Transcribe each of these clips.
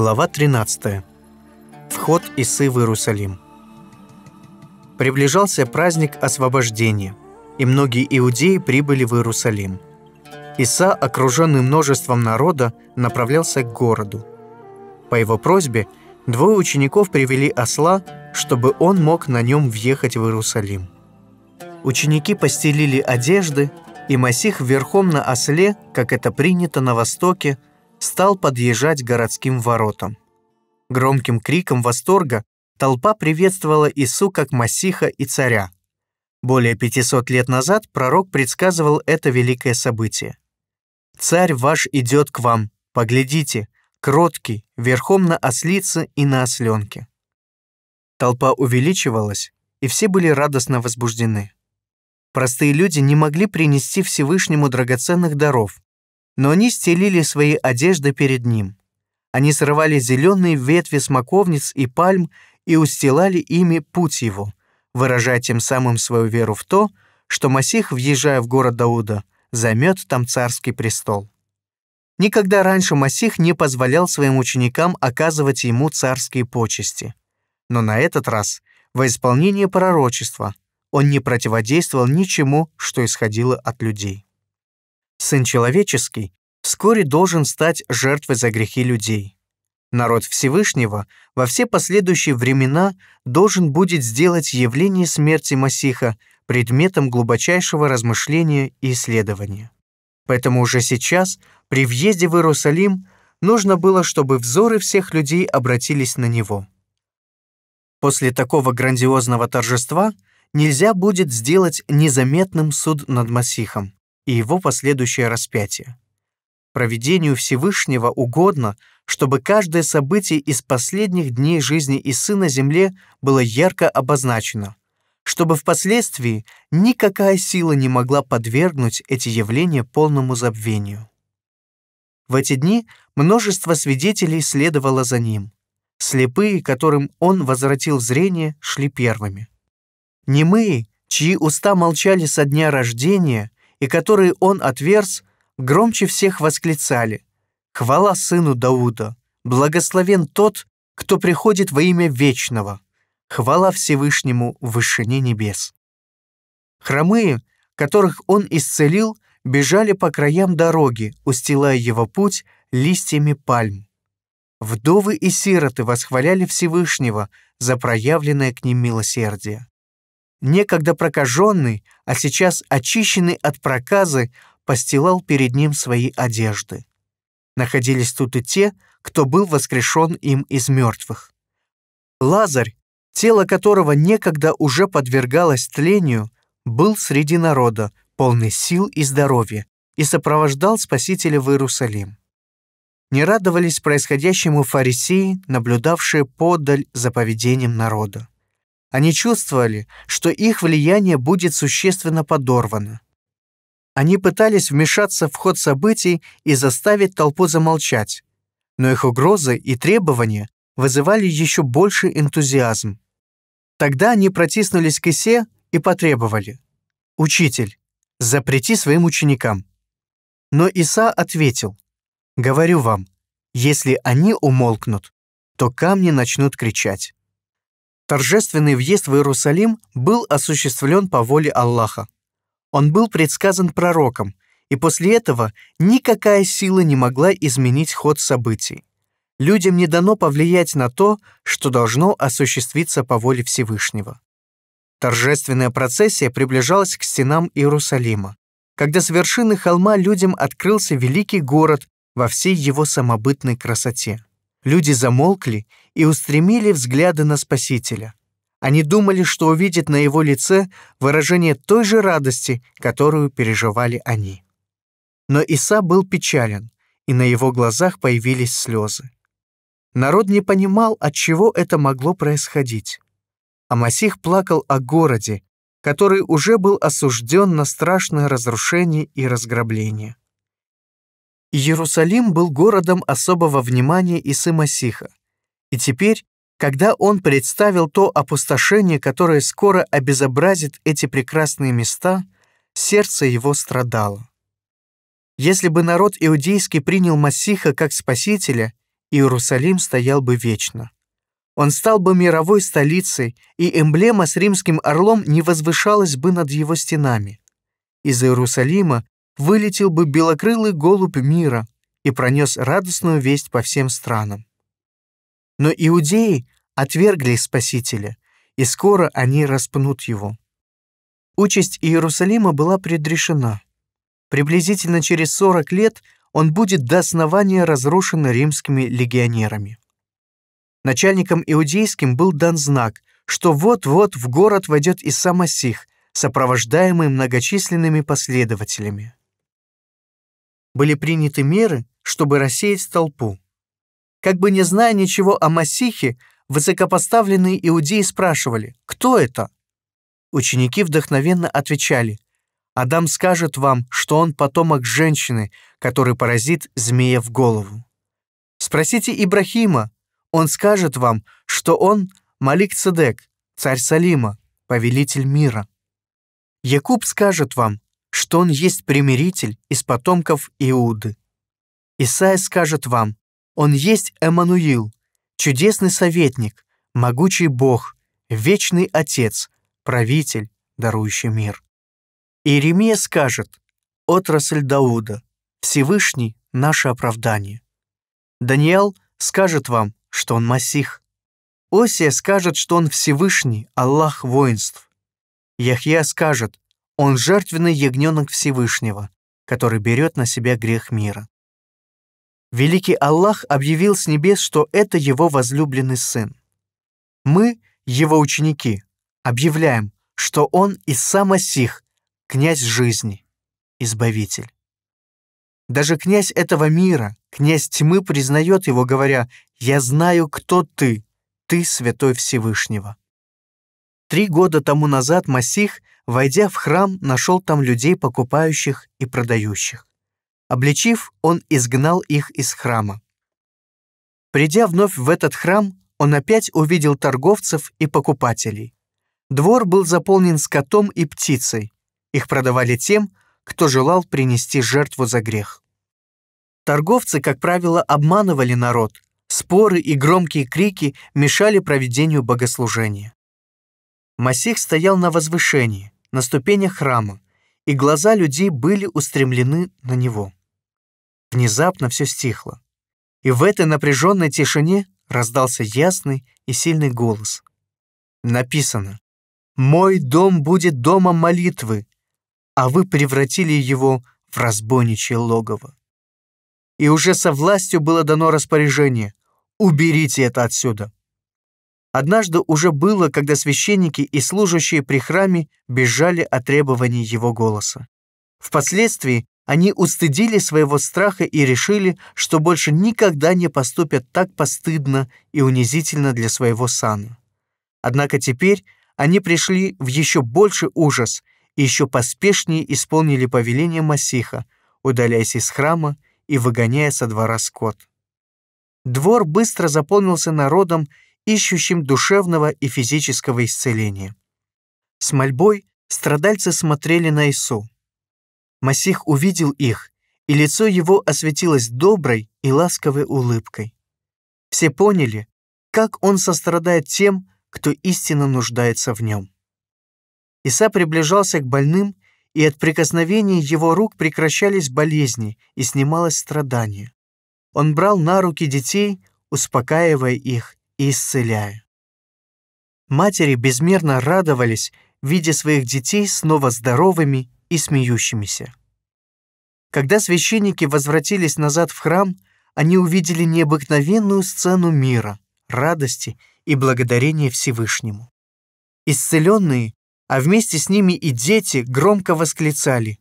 Глава 13. Вход Исы в Иерусалим. Приближался праздник освобождения, и многие иудеи прибыли в Иерусалим. Иса, окруженный множеством народа, направлялся к городу. По его просьбе двое учеников привели осла, чтобы он мог на нем въехать в Иерусалим. Ученики постелили одежды, и Масих верхом на осле, как это принято на Востоке, стал подъезжать к городским воротам. Громким криком восторга толпа приветствовала Ису как Масиха и царя. Более 500 лет назад пророк предсказывал это великое событие. «Царь ваш идет к вам, поглядите, кроткий, верхом на ослице и на осленке». Толпа увеличивалась, и все были радостно возбуждены. Простые люди не могли принести Всевышнему драгоценных даров, но они стелили свои одежды перед ним. Они срывали зеленые ветви смоковниц и пальм и устилали ими путь его, выражая тем самым свою веру в то, что Масих, въезжая в город Дауда, займет там царский престол. Никогда раньше Масих не позволял своим ученикам оказывать ему царские почести. Но на этот раз, во исполнение пророчества, он не противодействовал ничему, что исходило от людей. Сын человеческий вскоре должен стать жертвой за грехи людей. Народ Всевышнего во все последующие времена должен будет сделать явление смерти Масиха предметом глубочайшего размышления и исследования. Поэтому уже сейчас, при въезде в Иерусалим, нужно было, чтобы взоры всех людей обратились на него. После такого грандиозного торжества нельзя будет сделать незаметным суд над Масихом – и его последующее распятие. Проведению Всевышнего угодно, чтобы каждое событие из последних дней жизни Исы на земле было ярко обозначено, чтобы впоследствии никакая сила не могла подвергнуть эти явления полному забвению. В эти дни множество свидетелей следовало за ним. Слепые, которым он возвратил зрение, шли первыми. Немые, чьи уста молчали со дня рождения, и которые он отверз, громче всех восклицали «Хвала сыну Дауда! Благословен тот, кто приходит во имя Вечного! Хвала Всевышнему в вышине небес!» Хромые, которых он исцелил, бежали по краям дороги, устилая его путь листьями пальм. Вдовы и сироты восхваляли Всевышнего за проявленное к ним милосердие некогда прокаженный, а сейчас очищенный от проказы, постилал перед ним свои одежды. Находились тут и те, кто был воскрешен им из мертвых. Лазарь, тело которого некогда уже подвергалось тлению, был среди народа, полный сил и здоровья, и сопровождал Спасителя в Иерусалим. Не радовались происходящему фарисеи, наблюдавшие подаль за поведением народа. Они чувствовали, что их влияние будет существенно подорвано. Они пытались вмешаться в ход событий и заставить толпу замолчать, но их угрозы и требования вызывали еще больше энтузиазм. Тогда они протиснулись к Исе и потребовали «Учитель, запрети своим ученикам». Но Иса ответил «Говорю вам, если они умолкнут, то камни начнут кричать». Торжественный въезд в Иерусалим был осуществлен по воле Аллаха. Он был предсказан пророком, и после этого никакая сила не могла изменить ход событий. Людям не дано повлиять на то, что должно осуществиться по воле Всевышнего. Торжественная процессия приближалась к стенам Иерусалима, когда с вершины холма людям открылся великий город во всей его самобытной красоте. Люди замолкли и устремили взгляды на Спасителя. Они думали, что увидят на его лице выражение той же радости, которую переживали они. Но Иса был печален, и на его глазах появились слезы. Народ не понимал, от чего это могло происходить. Амасих плакал о городе, который уже был осужден на страшное разрушение и разграбление. Иерусалим был городом особого внимания Исы Масиха, и теперь, когда он представил то опустошение, которое скоро обезобразит эти прекрасные места, сердце его страдало. Если бы народ иудейский принял Масиха как спасителя, Иерусалим стоял бы вечно. Он стал бы мировой столицей, и эмблема с римским орлом не возвышалась бы над его стенами. Из Иерусалима вылетел бы белокрылый голубь мира и пронес радостную весть по всем странам. Но иудеи отвергли Спасителя, и скоро они распнут его. Участь Иерусалима была предрешена. Приблизительно через 40 лет он будет до основания разрушен римскими легионерами. Начальникам иудейским был дан знак, что вот-вот в город войдет и сам Осих, сопровождаемый многочисленными последователями. Были приняты меры, чтобы рассеять толпу. Как бы не зная ничего о Масихе, высокопоставленные иудеи спрашивали, кто это? Ученики вдохновенно отвечали, Адам скажет вам, что он потомок женщины, который поразит змея в голову. Спросите Ибрахима, он скажет вам, что он Малик Цедек, царь Салима, повелитель мира. Якуб скажет вам, что он есть примиритель из потомков Иуды. Исаия скажет вам, он есть Эммануил, чудесный советник, могучий Бог, вечный Отец, правитель, дарующий мир. Иеремия скажет, отрасль Дауда, Всевышний — наше оправдание. Даниил скажет вам, что он Масих. Осия скажет, что он Всевышний, Аллах воинств. Яхья скажет, он жертвенный ягненок Всевышнего, который берет на себя грех мира. Великий Аллах объявил с небес, что это его возлюбленный сын. Мы, его ученики, объявляем, что он и сам Асих, князь жизни, избавитель. Даже князь этого мира, князь тьмы признает его, говоря, «Я знаю, кто ты, ты святой Всевышнего». Три года тому назад Масих, войдя в храм, нашел там людей, покупающих и продающих. Обличив, он изгнал их из храма. Придя вновь в этот храм, он опять увидел торговцев и покупателей. Двор был заполнен скотом и птицей. Их продавали тем, кто желал принести жертву за грех. Торговцы, как правило, обманывали народ. Споры и громкие крики мешали проведению богослужения. Масих стоял на возвышении, на ступенях храма, и глаза людей были устремлены на него. Внезапно все стихло. И в этой напряженной тишине раздался ясный и сильный голос. Написано «Мой дом будет домом молитвы, а вы превратили его в разбойничье логово». И уже со властью было дано распоряжение «Уберите это отсюда». Однажды уже было, когда священники и служащие при храме бежали от требований его голоса. Впоследствии они устыдили своего страха и решили, что больше никогда не поступят так постыдно и унизительно для своего сана. Однако теперь они пришли в еще больший ужас и еще поспешнее исполнили повеление Масиха, удаляясь из храма и выгоняя со двора скот. Двор быстро заполнился народом, ищущим душевного и физического исцеления. С мольбой страдальцы смотрели на Ису. Масих увидел их, и лицо его осветилось доброй и ласковой улыбкой. Все поняли, как он сострадает тем, кто истинно нуждается в нем. Иса приближался к больным, и от прикосновений его рук прекращались болезни и снималось страдание. Он брал на руки детей, успокаивая их и исцеляя. Матери безмерно радовались, видя своих детей снова здоровыми и смеющимися. Когда священники возвратились назад в храм, они увидели необыкновенную сцену мира, радости и благодарения Всевышнему. Исцеленные, а вместе с ними и дети громко восклицали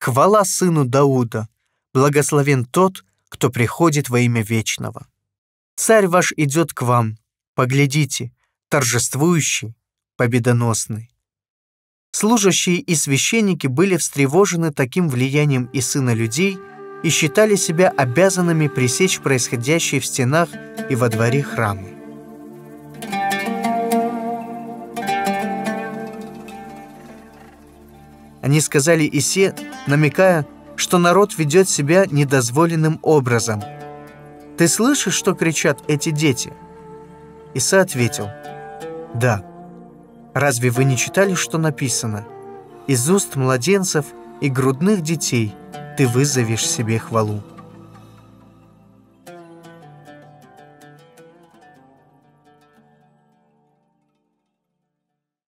«Хвала сыну Дауда! Благословен тот, кто приходит во имя вечного! Царь ваш идет к вам, поглядите, торжествующий, победоносный!» Служащие и священники были встревожены таким влиянием и сына людей и считали себя обязанными пресечь происходящее в стенах и во дворе храма. Они сказали Исе, намекая, что народ ведет себя недозволенным образом. «Ты слышишь, что кричат эти дети?» Иса ответил «Да». Разве вы не читали, что написано? «Из уст младенцев и грудных детей ты вызовешь себе хвалу».